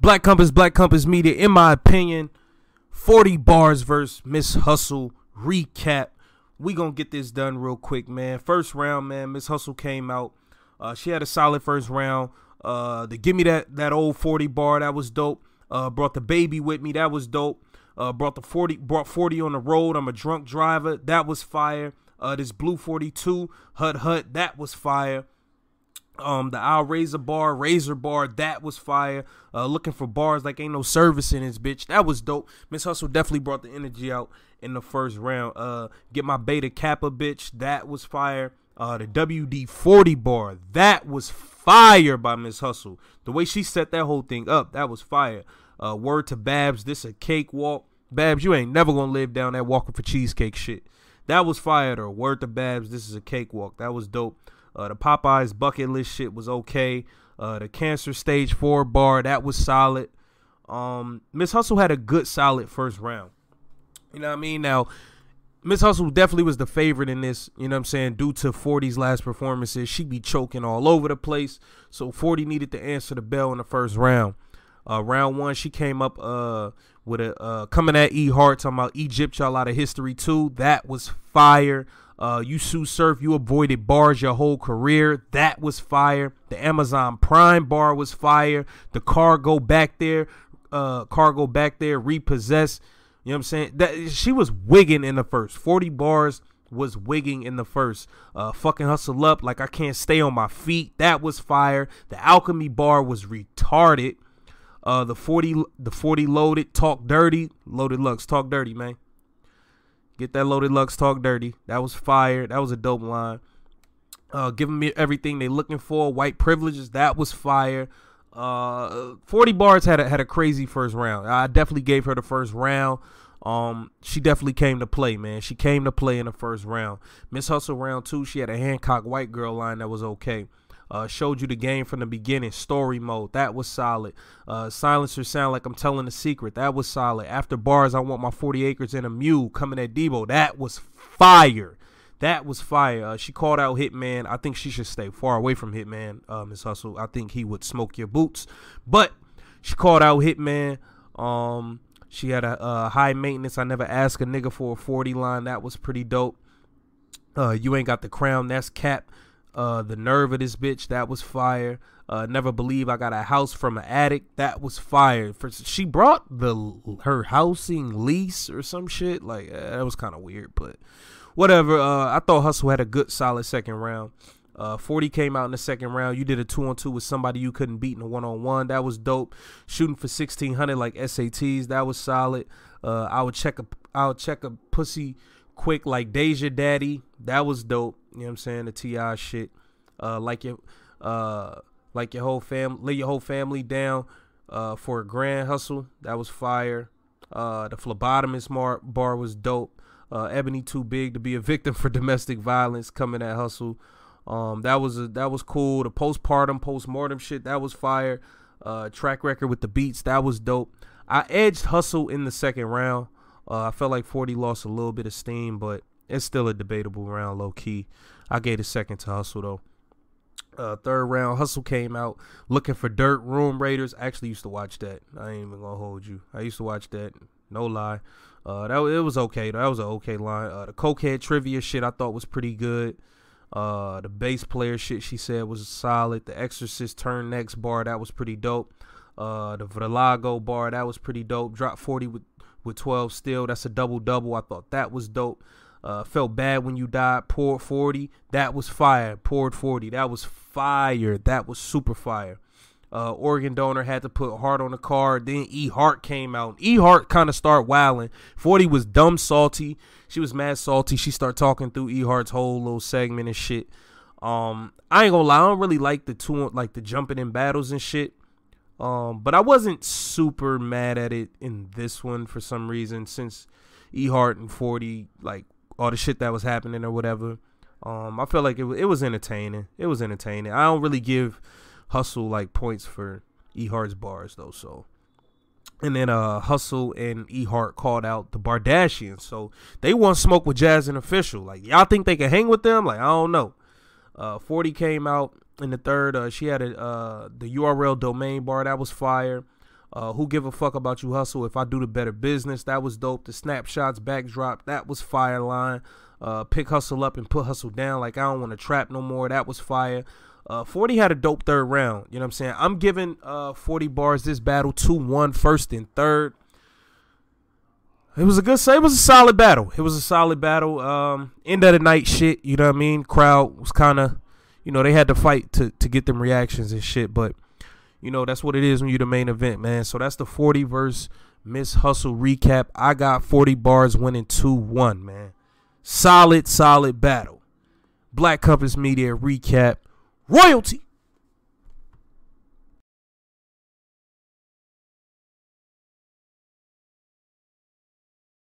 Black Compass, Black Compass Media, in my opinion, 40 bars versus Miss Hustle recap. We gonna get this done real quick, man. First round, man. Miss Hustle came out. Uh, she had a solid first round. Uh, the give me that that old 40 bar that was dope. Uh, brought the baby with me. That was dope. Uh, brought the 40 brought 40 on the road. I'm a drunk driver. That was fire. Uh, this blue 42 hut hut. That was fire. Um, the i Razor Bar, Razor Bar, that was fire. Uh, looking for bars like ain't no service in this bitch. That was dope. Miss Hustle definitely brought the energy out in the first round. Uh, get my Beta Kappa bitch, that was fire. Uh, the WD forty bar, that was fire by Miss Hustle. The way she set that whole thing up, that was fire. Uh, word to Babs, this a cakewalk. Babs, you ain't never gonna live down that walking for cheesecake shit. That was fire though. Word to Babs, this is a cakewalk. That was dope. Uh, the Popeyes bucket list shit was okay. Uh, the cancer stage four bar that was solid. Um, Miss Hustle had a good solid first round. You know what I mean? Now, Miss Hustle definitely was the favorite in this. You know what I'm saying? Due to 40's last performances, she would be choking all over the place. So 40 needed to answer the bell in the first round. Uh, round one, she came up uh with a uh, coming at E Heart talking about Egypt, y'all out of history too. That was fire. Uh, you sue surf, you avoided bars your whole career. That was fire. The Amazon Prime bar was fire. The cargo back there, uh, cargo back there repossessed. You know what I'm saying? That she was wigging in the first 40 bars was wigging in the first. Uh, fucking hustle up like I can't stay on my feet. That was fire. The alchemy bar was retarded. Uh, the 40 the 40 loaded talk dirty loaded lux talk dirty man. Get that loaded Lux talk dirty. That was fire. That was a dope line. Uh, giving me everything they looking for. White privileges. That was fire. Uh, 40 bars had a, had a crazy first round. I definitely gave her the first round. Um, she definitely came to play, man. She came to play in the first round. Miss Hustle round two, she had a Hancock white girl line that was okay. Uh, showed you the game from the beginning. Story mode, that was solid. Uh, silencer sound like I'm telling a secret, that was solid. After bars, I want my 40 acres and a mule coming at Debo, that was fire. That was fire. Uh, she called out Hitman. I think she should stay far away from Hitman, uh, Miss Hustle. I think he would smoke your boots. But she called out Hitman. Um, she had a, a uh, high maintenance. I never asked a nigga for a 40 line. That was pretty dope. Uh, you ain't got the crown. That's cap. Uh, the nerve of this bitch, that was fire. Uh, never believe I got a house from an addict. That was fire. For, she brought the her housing lease or some shit. Like uh, that was kind of weird, but whatever. Uh, I thought Hustle had a good, solid second round. Uh, 40 came out in the second round. You did a two on two with somebody you couldn't beat in a one on one. That was dope. Shooting for 1600 like SATs. That was solid. Uh, I would check a I'll check a pussy quick like Deja Daddy. That was dope. You know what I'm saying? The Ti shit. Uh, like your uh, like your whole fam, lay your whole family down uh, for a grand hustle. That was fire. Uh, the phlebotomist mar- bar was dope. Uh, Ebony too big to be a victim for domestic violence. Coming at hustle. Um, that was a, that was cool. The postpartum, postmortem shit that was fire. Uh, track record with the beats that was dope. I edged hustle in the second round. Uh, I felt like 40 lost a little bit of steam, but it's still a debatable round, low key. I gave a second to Hustle though. Uh, third round, Hustle came out looking for dirt. Room Raiders I actually used to watch that. I ain't even gonna hold you. I used to watch that. No lie. Uh, that it was okay. That was an okay line. Uh, the cokehead trivia shit I thought was pretty good. Uh, the bass player shit she said was solid. The Exorcist turn next bar that was pretty dope. Uh, the Vrilago bar that was pretty dope. Drop forty with with twelve still. That's a double double. I thought that was dope. Uh, felt bad when you died. Poured 40. That was fire. Poured 40. That was fire. That was super fire. Uh, organ donor had to put heart on the card. Then E Hart came out. E Hart kind of start wilding. Forty was dumb salty. She was mad salty. She start talking through E Hart's whole little segment and shit. Um, I ain't gonna lie. I don't really like the two like the jumping in battles and shit. Um, but I wasn't super mad at it in this one for some reason since E Hart and Forty like all the shit that was happening or whatever. Um, I felt like it it was entertaining. It was entertaining. I don't really give Hustle like points for E Hart's bars though, so. And then uh, Hustle and E Hart called out the Bardashians, so they want smoke with Jazz and Official. Like y'all think they can hang with them? Like I don't know. Uh, Forty came out in the third. Uh, she had a uh, the URL domain bar that was fire. Uh, who give a fuck about you hustle? If I do the better business, that was dope. The snapshots, backdrop, that was fire line. Uh, pick hustle up and put hustle down. Like I don't want to trap no more. That was fire. Uh, 40 had a dope third round. You know what I'm saying? I'm giving uh, 40 bars this battle 2-1 first and third. It was a good say. It was a solid battle. It was a solid battle. Um, end of the night shit. You know what I mean? Crowd was kind of, you know, they had to fight to to get them reactions and shit, but you know, that's what it is when you're the main event, man. So that's the 40 verse Miss Hustle recap. I got 40 bars winning 2 1, man. Solid, solid battle. Black Compass Media recap. Royalty.